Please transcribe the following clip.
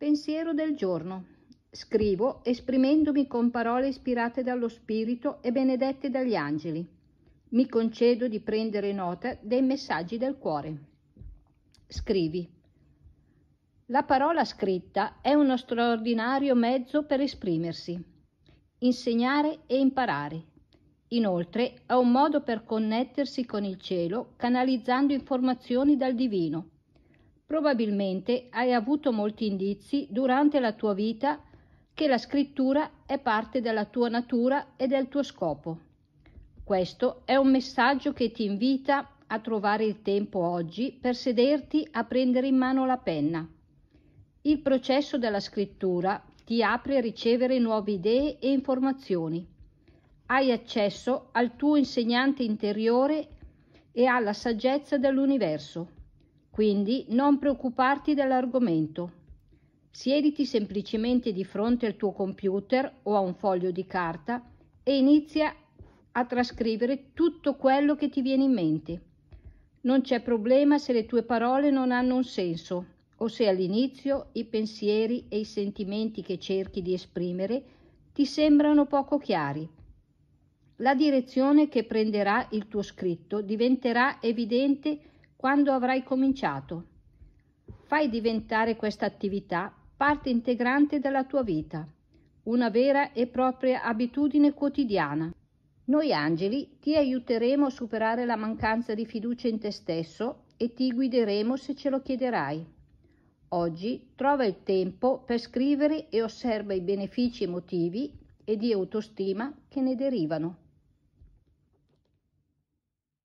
Pensiero del giorno. Scrivo esprimendomi con parole ispirate dallo Spirito e benedette dagli angeli. Mi concedo di prendere nota dei messaggi del cuore. Scrivi. La parola scritta è uno straordinario mezzo per esprimersi, insegnare e imparare. Inoltre è un modo per connettersi con il cielo canalizzando informazioni dal divino Probabilmente hai avuto molti indizi durante la tua vita che la scrittura è parte della tua natura e del tuo scopo. Questo è un messaggio che ti invita a trovare il tempo oggi per sederti a prendere in mano la penna. Il processo della scrittura ti apre a ricevere nuove idee e informazioni. Hai accesso al tuo insegnante interiore e alla saggezza dell'universo. Quindi non preoccuparti dell'argomento. Siediti semplicemente di fronte al tuo computer o a un foglio di carta e inizia a trascrivere tutto quello che ti viene in mente. Non c'è problema se le tue parole non hanno un senso o se all'inizio i pensieri e i sentimenti che cerchi di esprimere ti sembrano poco chiari. La direzione che prenderà il tuo scritto diventerà evidente quando avrai cominciato. Fai diventare questa attività parte integrante della tua vita, una vera e propria abitudine quotidiana. Noi angeli ti aiuteremo a superare la mancanza di fiducia in te stesso e ti guideremo se ce lo chiederai. Oggi trova il tempo per scrivere e osserva i benefici emotivi e di autostima che ne derivano.